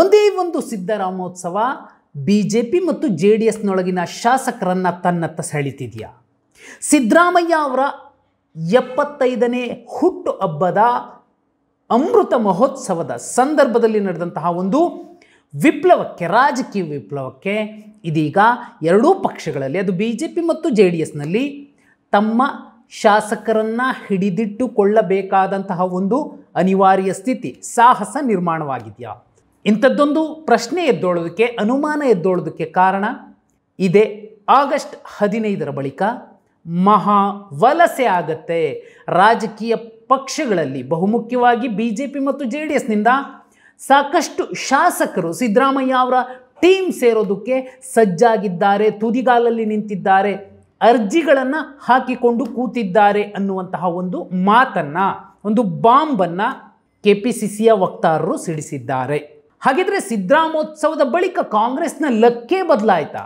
ಒಂದೇ ಒಂದು ಸಿದ್ದರಾಮೋತ್ಸವ ಬಿ ಜೆ ಪಿ ಮತ್ತು ಜೆ ಡಿ ಎಸ್ನೊಳಗಿನ ಶಾಸಕರನ್ನು ತನ್ನತ್ತ ಸೆಳೀತಿದೆಯಾ ಸಿದ್ದರಾಮಯ್ಯ ಅವರ ಎಪ್ಪತ್ತೈದನೇ ಹುಟ್ಟು ಹಬ್ಬದ ಅಮೃತ ಮಹೋತ್ಸವದ ಸಂದರ್ಭದಲ್ಲಿ ನಡೆದಂತಹ ಒಂದು ವಿಪ್ಲವಕ್ಕೆ ರಾಜಕೀಯ ವಿಪ್ಲವಕ್ಕೆ ಇದೀಗ ಎರಡೂ ಪಕ್ಷಗಳಲ್ಲಿ ಅದು ಬಿ ಜೆ ಪಿ ಮತ್ತು ಜೆ ಡಿ ಎಸ್ನಲ್ಲಿ ತಮ್ಮ ಶಾಸಕರನ್ನು ಹಿಡಿದಿಟ್ಟುಕೊಳ್ಳಬೇಕಾದಂತಹ ಒಂದು ಅನಿವಾರ್ಯ ಸ್ಥಿತಿ ಸಾಹಸ ನಿರ್ಮಾಣವಾಗಿದೆಯಾ ಇಂಥದ್ದೊಂದು ಪ್ರಶ್ನೆ ಎದ್ದೋಳೋದಕ್ಕೆ ಅನುಮಾನ ಎದ್ದೋಳೋದಕ್ಕೆ ಕಾರಣ ಇದೇ ಆಗಸ್ಟ್ ಹದಿನೈದರ ಬಳಿಕ ಮಹಾ ವಲಸೆ ಆಗತ್ತೆ ರಾಜಕೀಯ ಪಕ್ಷಗಳಲ್ಲಿ ಬಹುಮುಖ್ಯವಾಗಿ ಬಿ ಜೆ ಪಿ ಮತ್ತು ಜೆ ಡಿ ಎಸ್ನಿಂದ ಸಾಕಷ್ಟು ಶಾಸಕರು ಸಿದ್ದರಾಮಯ್ಯ ಅವರ ಟೀಮ್ ಸೇರೋದಕ್ಕೆ ಸಜ್ಜಾಗಿದ್ದಾರೆ ತುದಿಗಾಲಲ್ಲಿ ನಿಂತಿದ್ದಾರೆ ಅರ್ಜಿಗಳನ್ನು ಹಾಕಿಕೊಂಡು ಕೂತಿದ್ದಾರೆ ಅನ್ನುವಂತಹ ಒಂದು ಮಾತನ್ನು ಒಂದು ಬಾಂಬನ್ನು ಕೆ ಪಿ ಸಿ ಸಿಯ ವಕ್ತಾರರು ಸಿಡಿಸಿದ್ದಾರೆ ಹಾಗಿದ್ರೆ ಸಿದ್ದರಾಮೋತ್ಸವದ ಬಳಿಕ ಕಾಂಗ್ರೆಸ್ನ ಲಕ್ಕೆ ಬದಲಾಯ್ತಾ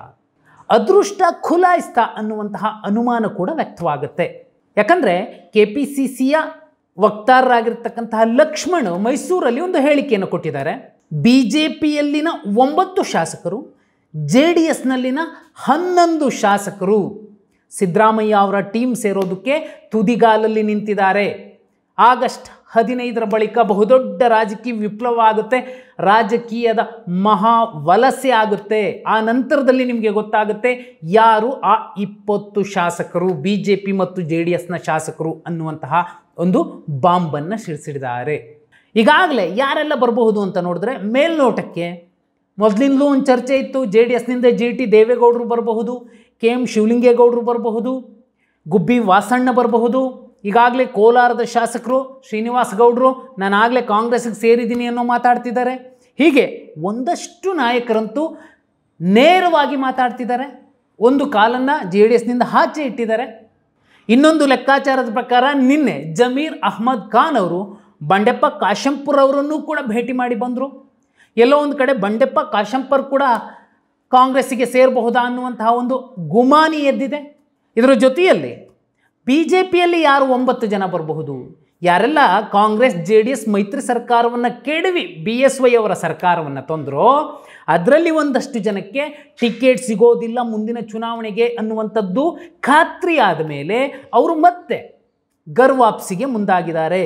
ಅದೃಷ್ಟ ಖುಲಾಯಿಸ್ತಾ ಅನ್ನುವಂತಹ ಅನುಮಾನ ಕೂಡ ವ್ಯಕ್ತವಾಗುತ್ತೆ ಯಾಕಂದರೆ ಕೆ ಪಿ ಸಿ ಸಿಯ ವಕ್ತಾರರಾಗಿರ್ತಕ್ಕಂತಹ ಲಕ್ಷ್ಮಣ್ ಮೈಸೂರಲ್ಲಿ ಒಂದು ಹೇಳಿಕೆಯನ್ನು ಕೊಟ್ಟಿದ್ದಾರೆ ಬಿ ಜೆ ಪಿಯಲ್ಲಿನ ಒಂಬತ್ತು ಶಾಸಕರು ಜೆ ಡಿ ಎಸ್ನಲ್ಲಿನ ಹನ್ನೊಂದು ಶಾಸಕರು ಸಿದ್ದರಾಮಯ್ಯ ಅವರ ಟೀಮ್ ಸೇರೋದಕ್ಕೆ ತುದಿಗಾಲಲ್ಲಿ ನಿಂತಿದ್ದಾರೆ ಆಗಸ್ಟ್ ಹದಿನೈದರ ಬಳಿಕ ಬಹುದೊಡ್ಡ ರಾಜಕೀಯ ವಿಪ್ಲವ ಆಗುತ್ತೆ ರಾಜಕೀಯದ ಮಹಾ ವಲಸೆ ಆಗುತ್ತೆ ಆ ನಂತರದಲ್ಲಿ ನಿಮಗೆ ಗೊತ್ತಾಗುತ್ತೆ ಯಾರು ಆ ಇಪ್ಪತ್ತು ಶಾಸಕರು ಬಿ ಜೆ ಪಿ ಮತ್ತು ಜೆ ಡಿ ಎಸ್ನ ಶಾಸಕರು ಅನ್ನುವಂತಹ ಒಂದು ಬಾಂಬನ್ನು ಸಿಡಿಸಿಡಿದ್ದಾರೆ ಈಗಾಗಲೇ ಯಾರೆಲ್ಲ ಬರಬಹುದು ಅಂತ ನೋಡಿದ್ರೆ ಮೇಲ್ನೋಟಕ್ಕೆ ಮೊದಲಿಂದಲೂ ಒಂದು ಚರ್ಚೆ ಇತ್ತು ಜೆ ಡಿ ಎಸ್ನಿಂದ ಜಿ ಟಿ ದೇವೇಗೌಡರು ಬರಬಹುದು ಕೆ ಎಂ ಶಿವಲಿಂಗೇಗೌಡರು ಬರಬಹುದು ಗುಬ್ಬಿ ವಾಸಣ್ಣ ಬರಬಹುದು ಈಗಾಗಲೇ ಕೋಲಾರದ ಶಾಸಕರು ಶ್ರೀನಿವಾಸ ಗೌಡರು ನಾನಾಗಲೇ ಕಾಂಗ್ರೆಸ್ಗೆ ಸೇರಿದ್ದೀನಿ ಅನ್ನೋ ಮಾತಾಡ್ತಿದ್ದಾರೆ ಹೀಗೆ ಒಂದಷ್ಟು ನಾಯಕರಂತೂ ನೇರವಾಗಿ ಮಾತಾಡ್ತಿದ್ದಾರೆ ಒಂದು ಕಾಲನ್ನು ಜೆ ಡಿ ಎಸ್ನಿಂದ ಆಚೆ ಇಟ್ಟಿದ್ದಾರೆ ಇನ್ನೊಂದು ಲೆಕ್ಕಾಚಾರದ ಪ್ರಕಾರ ನಿನ್ನೆ ಜಮೀರ್ ಅಹ್ಮದ್ ಖಾನ್ ಅವರು ಬಂಡೆಪ್ಪ ಕಾಶಂಪುರ್ ಅವರನ್ನು ಕೂಡ ಭೇಟಿ ಮಾಡಿ ಬಂದರು ಎಲ್ಲೋ ಒಂದು ಕಡೆ ಬಂಡೆಪ್ಪ ಕಾಶಂಪರ್ ಕೂಡ ಕಾಂಗ್ರೆಸ್ಸಿಗೆ ಸೇರಬಹುದಾ ಅನ್ನುವಂತಹ ಒಂದು ಗುಮಾನಿ ಎದ್ದಿದೆ ಇದರ ಜೊತೆಯಲ್ಲಿ ಬಿ ಜೆ ಪಿಯಲ್ಲಿ ಯಾರು ಒಂಬತ್ತು ಜನ ಬರಬಹುದು ಯಾರೆಲ್ಲ ಕಾಂಗ್ರೆಸ್ ಜೆ ಡಿ ಎಸ್ ಮೈತ್ರಿ ಸರ್ಕಾರವನ್ನು ಕೆಡವಿ ಬಿ ಎಸ್ ವೈ ಅವರ ಸರ್ಕಾರವನ್ನು ತಂದರೋ ಅದರಲ್ಲಿ ಒಂದಷ್ಟು ಜನಕ್ಕೆ ಟಿಕೆಟ್ ಸಿಗೋದಿಲ್ಲ ಮುಂದಿನ ಚುನಾವಣೆಗೆ ಅನ್ನುವಂಥದ್ದು ಖಾತ್ರಿ ಆದ ಮೇಲೆ ಅವರು ಮತ್ತೆ ಗರ್ವಾಪ್ಸಿಗೆ ಮುಂದಾಗಿದ್ದಾರೆ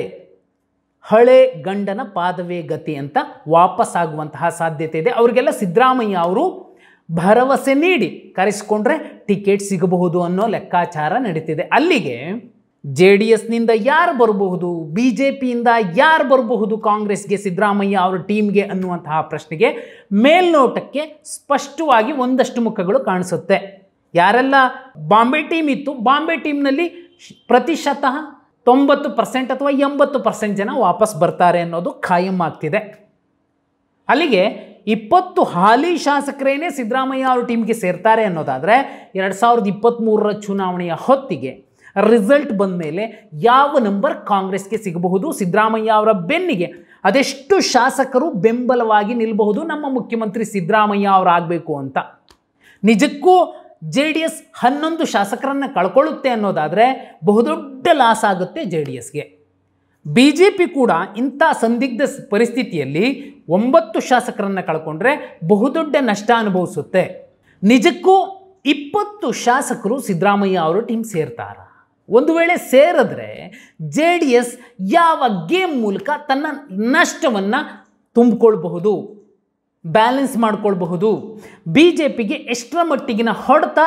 ಹಳೆ ಗಂಡನ ಪಾದವೇ ಗತಿ ಅಂತ ವಾಪಸ್ಸಾಗುವಂತಹ ಸಾಧ್ಯತೆ ಇದೆ ಅವರಿಗೆಲ್ಲ ಸಿದ್ದರಾಮಯ್ಯ ಅವರು ಭರವಸೆ ನೀಡಿ ಕರೆಸಿಕೊಂಡ್ರೆ ಟಿಕೆಟ್ ಸಿಗಬಹುದು ಅನ್ನೋ ಲೆಕ್ಕಾಚಾರ ನಡೀತಿದೆ ಅಲ್ಲಿಗೆ ಜೆ ಡಿ ಎಸ್ನಿಂದ ಯಾರು ಬರಬಹುದು ಬಿ ಜೆ ಪಿಯಿಂದ ಯಾರು ಬರಬಹುದು ಕಾಂಗ್ರೆಸ್ಗೆ ಸಿದ್ದರಾಮಯ್ಯ ಅವರ ಟೀಮ್ಗೆ ಅನ್ನುವಂತಹ ಪ್ರಶ್ನೆಗೆ ಮೇಲ್ನೋಟಕ್ಕೆ ಸ್ಪಷ್ಟವಾಗಿ ಒಂದಷ್ಟು ಮುಖಗಳು ಕಾಣಿಸುತ್ತೆ ಯಾರೆಲ್ಲ ಬಾಂಬೆ ಟೀಮ್ ಇತ್ತು ಬಾಂಬೆ ಟೀಮ್ನಲ್ಲಿ ಪ್ರತಿಶತ ತೊಂಬತ್ತು ಪರ್ಸೆಂಟ್ ಅಥವಾ ಎಂಬತ್ತು ಪರ್ಸೆಂಟ್ ಜನ ವಾಪಸ್ ಬರ್ತಾರೆ ಅನ್ನೋದು ಖಾಯಂ ಆಗ್ತಿದೆ ಅಲ್ಲಿಗೆ ಇಪ್ಪತ್ತು ಹಾಲಿ ಶಾಸಕರೇನೇ ಸಿದ್ದರಾಮಯ್ಯ ಅವ್ರ ಟೀಮ್ಗೆ ಸೇರ್ತಾರೆ ಅನ್ನೋದಾದರೆ ಎರಡು ಸಾವಿರದ ಇಪ್ಪತ್ತ್ಮೂರರ ಚುನಾವಣೆಯ ಹೊತ್ತಿಗೆ ರಿಸಲ್ಟ್ ಬಂದ ಮೇಲೆ ಯಾವ ನಂಬರ್ ಕಾಂಗ್ರೆಸ್ಗೆ ಸಿಗಬಹುದು ಸಿದ್ದರಾಮಯ್ಯ ಅವರ ಬೆನ್ನಿಗೆ ಅದೆಷ್ಟು ಶಾಸಕರು ಬೆಂಬಲವಾಗಿ ನಿಲ್ಲಬಹುದು ನಮ್ಮ ಮುಖ್ಯಮಂತ್ರಿ ಸಿದ್ದರಾಮಯ್ಯ ಅವರಾಗಬೇಕು ಅಂತ ನಿಜಕ್ಕೂ ಜೆ ಡಿ ಎಸ್ ಹನ್ನೊಂದು ಶಾಸಕರನ್ನು ಕಳ್ಕೊಳ್ಳುತ್ತೆ ಅನ್ನೋದಾದರೆ ಬಹುದೊಡ್ಡ ಲಾಸ್ ಆಗುತ್ತೆ ಜೆ ಡಿ ಎಸ್ಗೆ ಬಿ ಜೆ ಪಿ ಕೂಡ ಇಂಥ ಸಂದಿಗ್ಧ ಪರಿಸ್ಥಿತಿಯಲ್ಲಿ ಒಂಬತ್ತು ಶಾಸಕರನ್ನು ಕಳ್ಕೊಂಡ್ರೆ ಬಹುದೊಡ್ಡ ನಷ್ಟ ಅನುಭವಿಸುತ್ತೆ ನಿಜಕ್ಕೂ ಇಪ್ಪತ್ತು ಶಾಸಕರು ಸಿದ್ದರಾಮಯ್ಯ ಅವರು ಟೀಮ್ ಸೇರ್ತಾರ ಒಂದು ವೇಳೆ ಸೇರಿದ್ರೆ ಜೆ ಡಿ ಎಸ್ ಯಾವ ಗೇಮ್ ಮೂಲಕ ತನ್ನ ನಷ್ಟವನ್ನು ತುಂಬಿಕೊಳ್ಬಹುದು ಬ್ಯಾಲೆನ್ಸ್ ಮಾಡಿಕೊಳ್ಬಹುದು ಬಿ ಜೆ ಪಿಗೆ ಎಷ್ಟರ ಮಟ್ಟಿಗಿನ ಹೊಡೆತ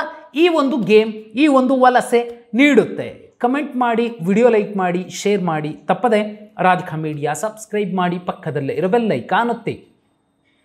ಈ ಒಂದು ಗೇಮ್ ಈ ಒಂದು ವಲಸೆ ನೀಡುತ್ತೆ ಕಮೆಂಟ್ ಮಾಡಿ ವಿಡಿಯೋ ಲೈಕ್ ಮಾಡಿ ಶೇರ್ ಮಾಡಿ ತಪ್ಪದೆ ರಾಧಿಕಾ ಮೀಡಿಯಾ ಸಬ್ಸ್ಕ್ರೈಬ್ ಮಾಡಿ ಪಕ್ಕದಲ್ಲೇ ಇರೋ ಬೆಲ್ಲೈ ಕಾಣುತ್ತೆ